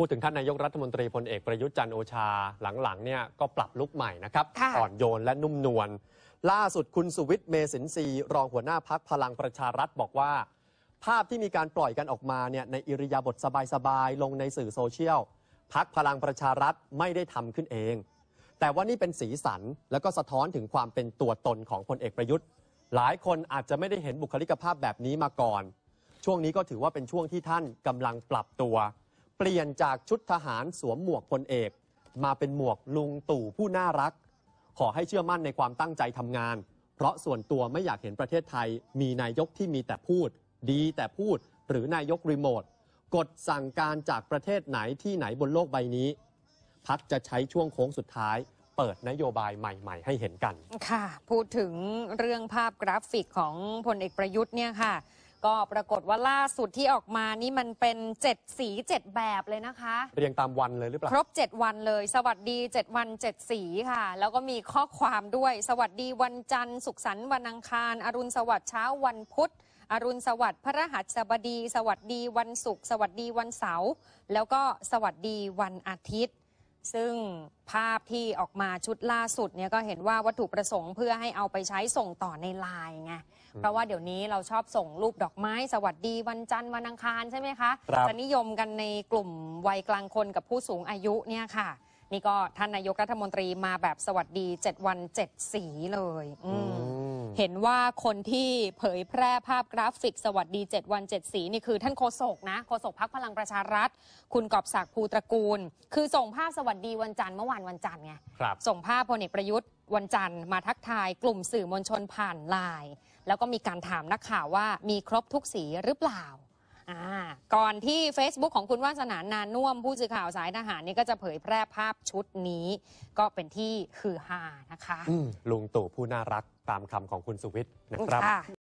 พูดถึงท่านนายกรัฐมนตรีพลเอกประยุทธ์จันโอชาหลังๆเนี่ยก็ปรับลุกใหม่นะครับ อ่อนโยนและนุ่มนวลล่าสุดคุณสุวิทย์ เมสินทรีรองหัวหน้าพักพลังประชารัฐบอกว่า ภาพที่มีการปล่อยกันออกมาเนี่ยในอิริยาบถสบายๆลงในสื่อโซเชียลพักพลังประชารัฐไม่ได้ทำขึ้นเอง แต่ว่านี่เป็นสีสัน แล้วก็สะท้อนถึงความเป็นตัวตนของพลเอกประยุทธ์ หลายคนอาจจะไม่ได้เห็นบุคลิกภาพแบบนี้มาก่อน ช่วงนี้ก็ถือว่าเป็นช่วงที่ท่านกำลังปรับตัวเปลี่ยนจากชุดทหารสวมหมวกพลเอก มาเป็นหมวกลุงตู่ผู้น่ารัก ขอให้เชื่อมั่นในความตั้งใจทำงาน เพราะส่วนตัวไม่อยากเห็นประเทศไทย มีนายกที่มีแต่พูด ดีแต่พูด หรือนายกรีโมท กดสั่งการจากประเทศไหนที่ไหนบนโลกใบนี้ พักจะใช้ช่วงโค้งสุดท้าย เปิดนโยบายใหม่ๆ ให้เห็นกันค่ะ พูดถึงเรื่องภาพกราฟิกของพลเอกประยุทธ์เนี่ยค่ะก็ปรากฏว่าล่าสุดที่ออกมา นี่มันเป็น 7 สี 7 แบบเลยนะคะเรียงตามวันเลยหรือเปล่าครบ 7 วันเลย สวัสดี 7 วัน 7 สีค่ะ แล้วก็มีข้อความด้วย สวัสดีวันจันทร์สุขสันต์วันอังคารอรุณสวัสดิ์เช้าวันพุธอรุณสวัสดิ์พระหัสบดี สวัสดีวันศุกร์สวัสดีวันเสาร์แล้วก็สวัสดีวันอาทิตย์ซึ่งภาพที่ออกมาชุดล่าสุดเนี่ยก็เห็นว่าวัตถุประสงค์เพื่อให้เอาไปใช้ส่งต่อในไลน์ไงเพราะว่าเดี๋ยวนี้เราชอบส่งรูปดอกไม้ สวัสดีวันจันทร์วันอังคารใช่ไหมคะคจะนิยมกันในกลุ่มวัยกลางคนกับผู้สูงอายุเนี่ยค่ะ นี่ก็ท่านนายกรัฐมนตรีมาแบบสวัสดี 7 วัน 7 สีเลยอืมเห็นว่าคนที่เผยแพร่ภาพกราฟิกสวัสดี 7 วัน 7 สีนี่คือท่านโคศกนะโคศกพักพลังประชารัฐคุณกอบศักดิ์ภูตระกูล คือส่งภาพสวัสดีวันจันทร์เมื่อวานวันจันทร์ไงส่งภาพพลเอกประยุทธ์วันจันทร์มาทักทายกลุ่มสื่อมวลชนผ่านไลน์แล้วก็มีการถามนักข่าวว่ามีครบทุกสีหรือเปล่าก่อนที่ Facebook ของคุณวาสนานานน่วมผู้สื่อข่าวสายทหารนี่ก็จะเผยแพร่ภาพชุดนี้ ก็เป็นที่คือฮานะคะลุงตู่ผู้น่ารักตามคำของคุณสุวิทย์นะครับ